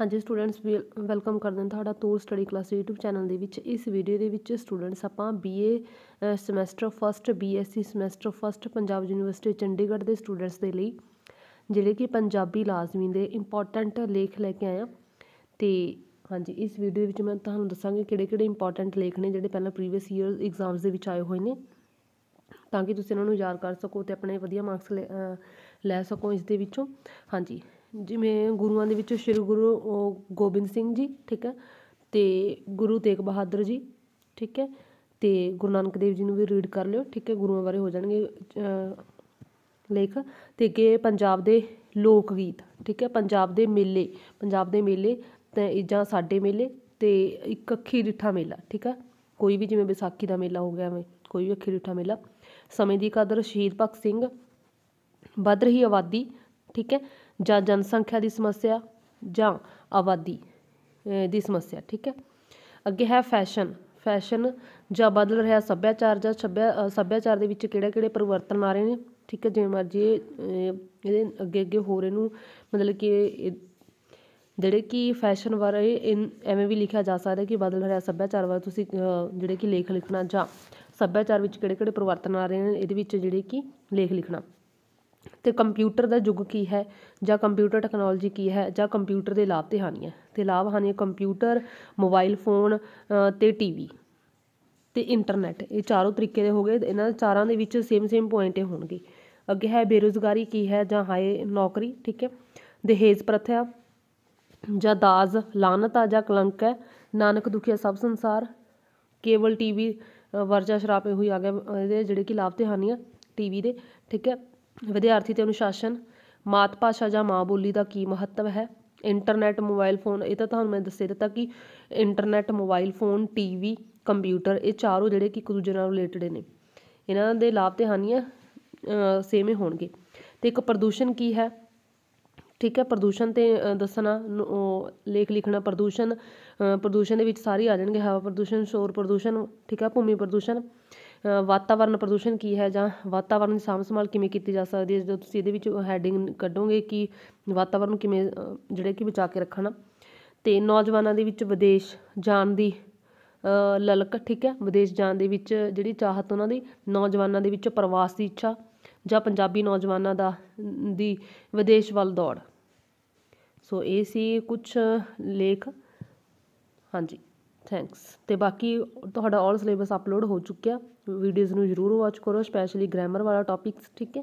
ਹਾਂਜੀ students welcome ਕਰਦੇ ਹਾਂ ਤੁਹਾਡਾ ਤੂਰ ਸਟੱਡੀ ਕਲਾਸ YouTube ਚੈਨਲ ਦੇ ਵਿੱਚ ਇਸ ਵੀਡੀਓ ਦੇ ਵਿੱਚ ਸਟੂਡੈਂਟਸ ਆਪਾਂ BA semester first BSc semester first Punjab University Chandigarh ਦੇ ਸਟੂਡੈਂਟਸ ਦੇ ਲਈ ਜਿਹੜੇ ਕਿ ਪੰਜਾਬੀ ਲਾਜ਼ਮੀ ਦੇ ਇੰਪੋਰਟੈਂਟ ਲੇਖ ਲੈ ਕੇ ਆਇਆ ਤੇ ਹਾਂਜੀ ਇਸ ਵੀਡੀਓ ਵਿੱਚ ਮੈਂ ਤੁਹਾਨੂੰ ਦੱਸਾਂਗੀ ਕਿਹੜੇ ਕਿਹੜੇ ਇੰਪੋਰਟੈਂਟ ਲੇਖ ਨੇ ਜਿਹੜੇ ਪਹਿਲਾਂ ਪ੍ਰੀਵੀਅਸ ਈਅਰ ਐਗਜ਼ਾਮਸ ਦੇ ਵਿੱਚ ਆਏ ਹੋਏ ਨੇ ਤਾਂ ਕਿ ਤੁਸੀਂ ਇਹਨਾਂ ਨੂੰ ਯਾਦ ਕਰ ਸਕੋ ਤੇ ਆਪਣੇ ਵਧੀਆ ਮਾਰਕਸ ਲੈ ਸਕੋ ਇਸ ਦੇ ਵਿੱਚੋਂ ਹਾਂਜੀ ਜਿਵੇਂ ਗੁਰੂਆਂ ਦੇ ਵਿੱਚੋਂ ਸ਼੍ਰੀ ਗੁਰੂ ਗੋਬਿੰਦ ਸਿੰਘ ਜੀ ਠੀਕ ਹੈ ਤੇ ਗੁਰੂ ਤੇਗ ਬਹਾਦਰ ਜੀ ਠੀਕ ਹੈ ਤੇ ਗੁਰੂ ਨਾਨਕ ਦੇਵ ਜੀ ਨੂੰ ਵੀ ਰੀਡ ਕਰ ਲਿਓ ਠੀਕ ਹੈ ਗੁਰੂਆਂ ਬਾਰੇ ਹੋ ਜਾਣਗੇ ਲੇਖ ਤੇ ਅੱਗੇ ਪੰਜਾਬ ਦੇ ਲੋਕ ਗੀਤ ਠੀਕ ਹੈ ਪੰਜਾਬ ਦੇ ਮੇਲੇ ਪੰਜਾਬ ਦੇ ਮੇਲੇ ਤੇ ਇਜਾਂ ਸਾਡੇ ਮੇਲੇ ਤੇ ਇੱਕ ਅੱਖੀ ਰਿੱਠਾ ਮੇਲਾ ਠੀਕ ਹੈ ਕੋਈ ਵੀ ਜਿਵੇਂ ਵਿਸਾਖੀ ਦਾ ਮੇਲਾ ਹੋ ਗਿਆ ਐਵੇਂ ਕੋਈ ਵੀ ਅੱਖੀ ਰਿੱਠਾ ਮੇਲਾ ਸਮੇਂ ਦੀ ਕਦਰ ਸ਼ਹੀਦ ਭਗਤ ਸਿੰਘ ਵੱਧ ਰਹੀ ਆਬਾਦੀ ਠੀਕ ਹੈ ਜਾਂ ਜਨਸੰਖਿਆ ਦੀ ਸਮੱਸਿਆ ਜਾਂ ਆਬਾਦੀ ਦੀ ਸਮੱਸਿਆ ਠੀਕ ਹੈ ਅੱਗੇ ਹੈ ਫੈਸ਼ਨ ਫੈਸ਼ਨ ਜਾਂ ਬਦਲ ਰਿਹਾ ਸੱਭਿਆਚਾਰ ਜਾਂ ਸੱਭਿਆਚਾਰ ਦੇ ਵਿੱਚ ਕਿਹੜੇ ਕਿਹੜੇ ਪਰਿਵਰਤਨ ਆ ਰਹੇ ਨੇ ਠੀਕ ਹੈ ਜਿਵੇਂ ਮਰਜ਼ੀ ਇਹਦੇ ਅੱਗੇ ਅੱਗੇ ਹੋਰ ਇਹਨੂੰ ਮਤਲਬ ਕਿ ਜਿਹੜੇ ਕਿ ਫੈਸ਼ਨ ਬਾਰੇ ਐਵੇਂ ਵੀ ਲਿਖਿਆ ਜਾ ਸਕਦਾ ਕਿ ਬਦਲ ਰਿਹਾ ਸੱਭਿਆਚਾਰ ਬਾਰੇ ਤੁਸੀਂ ਜਿਹੜੇ ਕਿ ਲੇਖ ਲਿਖਣਾ ਜਾਂ ਸੱਭਿਆਚਾਰ ਵਿੱਚ ਕਿਹੜੇ ਕਿਹੜੇ ਪਰਿਵਰਤਨ ਆ ਰਹੇ ਨੇ ਇਹਦੇ ਵਿੱਚ ਜਿਹੜੇ ਕਿ ਲੇਖ ਲਿਖਣਾ ਤੇ ਕੰਪਿਊਟਰ ਦਾ ਯੁੱਗ ਕੀ ਹੈ ਜਾਂ ਕੰਪਿਊਟਰ ਟੈਕਨੋਲੋਜੀ ਕੀ ਹੈ ਜਾਂ ਕੰਪਿਊਟਰ ਦੇ ਲਾਭ ਤੇ ਹਾਨੀਆਂ ਤੇ ਲਾਭ ਹਾਨੀਆਂ ਕੰਪਿਊਟਰ ਮੋਬਾਈਲ ਫੋਨ ਤੇ ਟੀਵੀ ਤੇ ਇੰਟਰਨੈਟ ਇਹ ਚਾਰੋਂ ਤਰੀਕੇ ਦੇ ਹੋ ਗਏ ਇਹਨਾਂ ਚਾਰਾਂ ਦੇ ਵਿੱਚ ਸੇਮ ਸੇਮ ਪੁਆਇੰਟ ਹੋਣਗੇ ਅੱਗੇ ਹੈ ਬੇਰੋਜ਼ਗਾਰੀ ਕੀ ਹੈ ਜਾਂ ਹਾਏ ਨੌਕਰੀ ਠੀਕ ਹੈ ਦਹੇਜ ਪ੍ਰਥਾ ਜਾਂ ਦਾਜ ਲਾਨਤ ਆ ਜਾਂ ਕਲੰਕ ਹੈ ਨਾਨਕ ਦੁਖਿਆ ਸਭ ਸੰਸਾਰ ਕੇਵਲ ਟੀਵੀ ਵਰਜਾ ਸ਼ਰਾਪੇ ਹੋਈ ਆ ਗਿਆ ਇਹਦੇ ਜਿਹੜੇ ਕਿ ਲਾਭ ਤੇ ਹਾਨੀਆਂ ਟੀਵੀ ਦੇ ਠੀਕ ਹੈ ਵਿਦਿਆਰਥੀ 'ਤੇ ਅਨੁਸ਼ਾਸਨ ਮਾਤ ਭਾਸ਼ਾ ਜਾਂ ਮਾਂ ਬੋਲੀ ਦਾ ਕੀ ਮਹੱਤਵ ਹੈ ਇੰਟਰਨੈਟ ਮੋਬਾਈਲ ਫੋਨ ਇਹ ਤਾਂ ਤੁਹਾਨੂੰ ਮੈਂ ਦੱਸੇ ਦਿੱਤਾ ਕਿ internet mobile phone TV computer ਇਹ ਚਾਰੋਂ ਜਿਹੜੇ ਕਿ ਇੱਕ ਦੂਜੇ ਨਾਲ ਰਿਲੇਟਡ ਨੇ ਇਹਨਾਂ ਦੇ ਲਾਭ ਤੇ ਹਾਨੀਆਂ ਸੇਮ ਹੀ ਹੋਣਗੇ ਤੇ ਇੱਕ ਪ੍ਰਦੂਸ਼ਣ ਕੀ ਹੈ ਠੀਕ ਹੈ ਪ੍ਰਦੂਸ਼ਣ ਤੇ ਦੱਸਣਾ ਲੇਖ ਲਿਖਣਾ ਪ੍ਰਦੂਸ਼ਣ ਪ੍ਰਦੂਸ਼ਣ ਦੇ ਵਿੱਚ ਸਾਰੇ ਆ ਜਾਣਗੇ ਹਵਾ ਪ੍ਰਦੂਸ਼ਣ ਸ਼ੋਰ ਪ੍ਰਦੂਸ਼ਣ ਠੀਕ ਹੈ ਭੂਮੀ ਪ੍ਰਦੂਸ਼ਣ ਵਾਤਾਵਰਨ ਪ੍ਰਦੂਸ਼ਣ ਕੀ ਹੈ ਜਾਂ ਵਾਤਾਵਰਨ ਦੀ ਸਾਂਭ ਸੰਭਾਲ ਕਿਵੇਂ ਕੀਤੀ ਜਾ ਸਕਦੀ ਹੈ ਜਦੋਂ ਤੁਸੀਂ ਇਹਦੇ ਵਿੱਚ ਹੈਡਿੰਗ ਕੱਢੋਗੇ ਕਿ ਵਾਤਾਵਰਨ ਨੂੰ ਕਿਵੇਂ ਜਿਹੜੇ ਕਿ ਬਚਾ ਕੇ ਰੱਖਣਾ ਤੇ ਨੌਜਵਾਨਾਂ ਦੇ ਵਿੱਚ ਵਿਦੇਸ਼ ਜਾਣ ਦੀ ਲਲਕ ਠੀਕ ਹੈ ਵਿਦੇਸ਼ ਜਾਣ ਦੇ ਵਿੱਚ ਜਿਹੜੀ ਚਾਹਤ ਉਹਨਾਂ ਦੀ ਨੌਜਵਾਨਾਂ ਦੇ ਵਿੱਚ ਪ੍ਰਵਾਸ ਦੀ ਇੱਛਾ ਜਾਂ ਪੰਜਾਬੀ ਨੌਜਵਾਨਾਂ ਦਾ ਦੀ ਵਿਦੇਸ਼ ਵੱਲ ਦੌੜ ਸੋ ਇਹ ਸੀ ਕੁਝ ਲੇਖ ਹਾਂਜੀ ਥੈਂਕਸ ਤੇ ਬਾਕੀ ਤੁਹਾਡਾ ਆਲ ਸਿਲੇਬਸ ਅਪਲੋਡ ਹੋ ਚੁੱਕਿਆ ਵੀਡੀਓਜ਼ ਨੂੰ ਜ਼ਰੂਰ ਵਾਚ ਕਰੋ ਸਪੈਸ਼ਲੀ ਗ੍ਰਾਮਰ ਵਾਲਾ ਟੌਪਿਕਸ ਠੀਕ ਹੈ